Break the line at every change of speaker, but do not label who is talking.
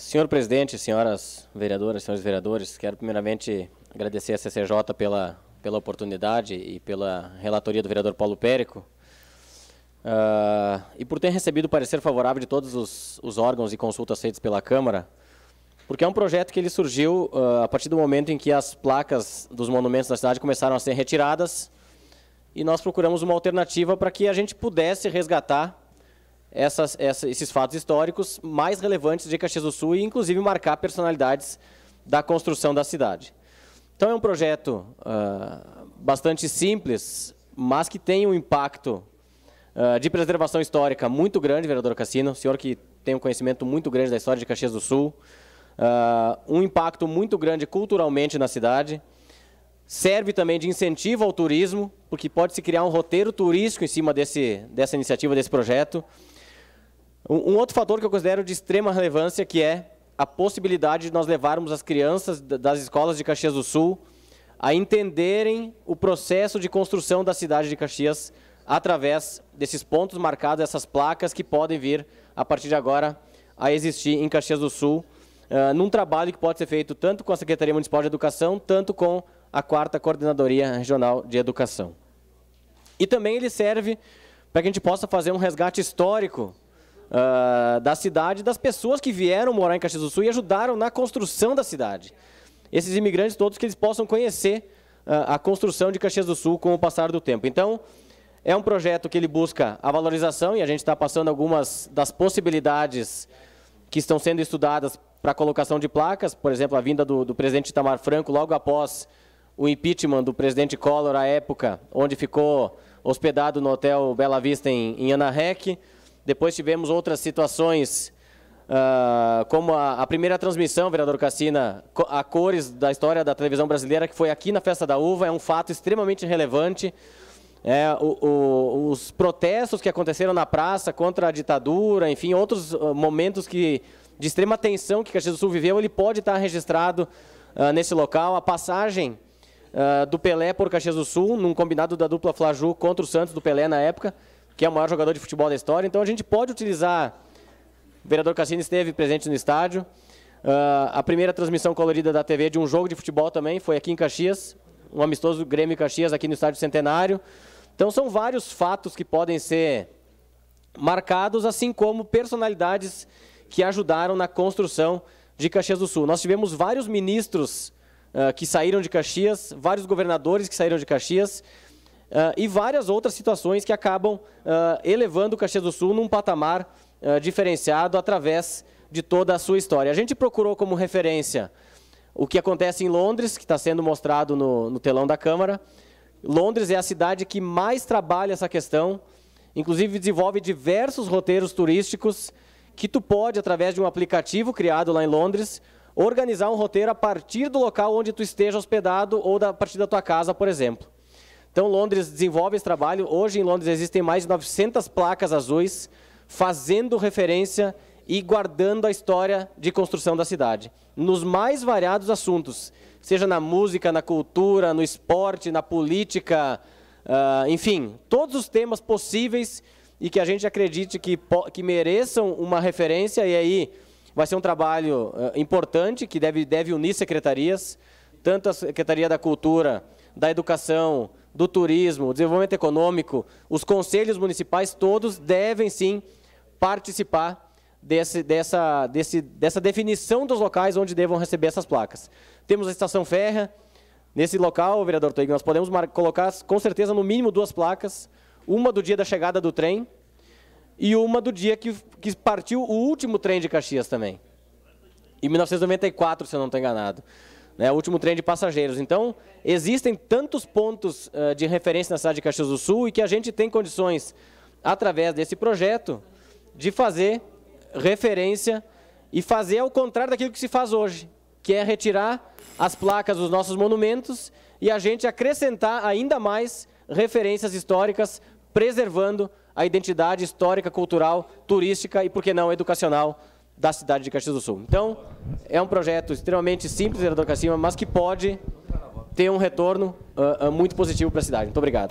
Senhor presidente, senhoras vereadoras, senhores vereadores, quero primeiramente agradecer à CCJ pela, pela oportunidade e pela relatoria do vereador Paulo Périco uh, e por ter recebido parecer favorável de todos os, os, órgãos e consultas feitos pela Câmara, porque é um projeto que ele surgiu uh, a partir do momento em que as placas dos monumentos da cidade começaram a ser retiradas e nós procuramos uma alternativa para que a gente pudesse resgatar essas, essa, esses fatos históricos mais relevantes de Caxias do Sul e, inclusive, marcar personalidades da construção da cidade. Então, é um projeto uh, bastante simples, mas que tem um impacto ah, de preservação histórica muito grande, vereador Cassino, senhor que tem um conhecimento muito grande da história de Caxias do Sul, uh, um impacto muito grande culturalmente na cidade, serve também de incentivo ao turismo, porque pode-se criar um roteiro turístico em cima desse, dessa iniciativa, desse projeto, um, um outro fator que eu considero de extrema relevância que é a possibilidade de nós levarmos as crianças das escolas de Caxias do Sul a entenderem o processo de construção da cidade de Caxias através desses pontos marcados, essas placas que podem vir a partir de agora a existir em Caxias do Sul, uh, num trabalho que pode ser feito tanto com a Secretaria Municipal de Educação, tanto com a quarta Coordenadoria Regional de Educação. E também ele serve para que a gente possa fazer um resgate histórico uh, da cidade, das pessoas que vieram morar em Caxias do Sul e ajudaram na construção da cidade. Esses imigrantes todos que eles possam conhecer uh, a construção de Caxias do Sul com o passar do tempo. Então, é um projeto que ele busca a valorização e a gente está passando algumas das possibilidades que estão sendo estudadas para a colocação de placas, por exemplo, a vinda do, do presidente Itamar Franco logo após o impeachment do presidente Collor à época, onde ficou hospedado no Hotel Bela Vista em, em depois tivemos outras situações, uh, como a, a, primeira transmissão, vereador Cassina, a cores da história da televisão brasileira, que foi aqui na Festa da Uva, é um fato extremamente relevante. É, o, o, os protestos que aconteceram na praça contra a ditadura, enfim, outros ah, momentos que, de extrema tensão que Caxias do Sul viveu, ele pode estar registrado uh, nesse local. A passagem uh, do Pelé por Caxias do Sul, num combinado da dupla Flaju contra o Santos do Pelé na época, que é o maior jogador de futebol da história. Então a gente pode utilizar. O vereador Cassini esteve presente no estádio. Uh, a primeira transmissão colorida da TV de um jogo de futebol também foi aqui em Caxias, um amistoso Grêmio Caxias aqui no estádio Centenário. Então são vários fatos que podem ser marcados, assim como personalidades que ajudaram na construção de Caxias do Sul. Nós tivemos vários ministros uh, que saíram de Caxias, vários governadores que saíram de Caxias. Uh, e várias outras situações que acabam uh, elevando o Caxias do Sul num patamar uh, diferenciado através de toda a sua história. A gente procurou como referência o que acontece em Londres, que está sendo mostrado no, no, telão da Câmara. Londres é a cidade que mais trabalha essa questão, inclusive desenvolve diversos roteiros turísticos que tu pode, através de um aplicativo criado lá em Londres, organizar um roteiro a partir do local onde tu esteja hospedado ou da, a partir da tua casa, por exemplo. Então, Londres desenvolve esse trabalho. Hoje, em Londres, existem mais de 900 placas azuis fazendo referência e guardando a história de construção da cidade, nos mais variados assuntos, seja na música, na cultura, no esporte, na política, uh, enfim, todos os temas possíveis e que a gente acredite que, que mereçam uma referência, e aí vai ser um trabalho uh, importante que deve, deve unir secretarias, tanto a Secretaria da Cultura, da Educação, do turismo, desenvolvimento econômico, os conselhos municipais todos devem sim participar desse, dessa, desse, dessa definição dos locais onde devam receber essas placas. Temos a estação Ferra, nesse local, vereador Toig, nós podemos colocar com certeza no mínimo duas placas, uma do dia da chegada do trem e uma do dia que, que partiu o último trem de Caxias também. Em 1994, se eu não estou enganado né, o último trem de passageiros. Então, existem tantos pontos uh, de referência na cidade de Caxias do Sul e que a gente tem condições, através desse projeto, de fazer referência e fazer ao contrário daquilo que se faz hoje, que é retirar as placas dos nossos monumentos e a gente acrescentar ainda mais referências históricas, preservando a identidade histórica, cultural, turística e, por que não, educacional da cidade de Caxias do Sul. Então, é um projeto extremamente simples, vereador Cacima, mas que pode ter um retorno uh, muito positivo para a cidade. Muito obrigado.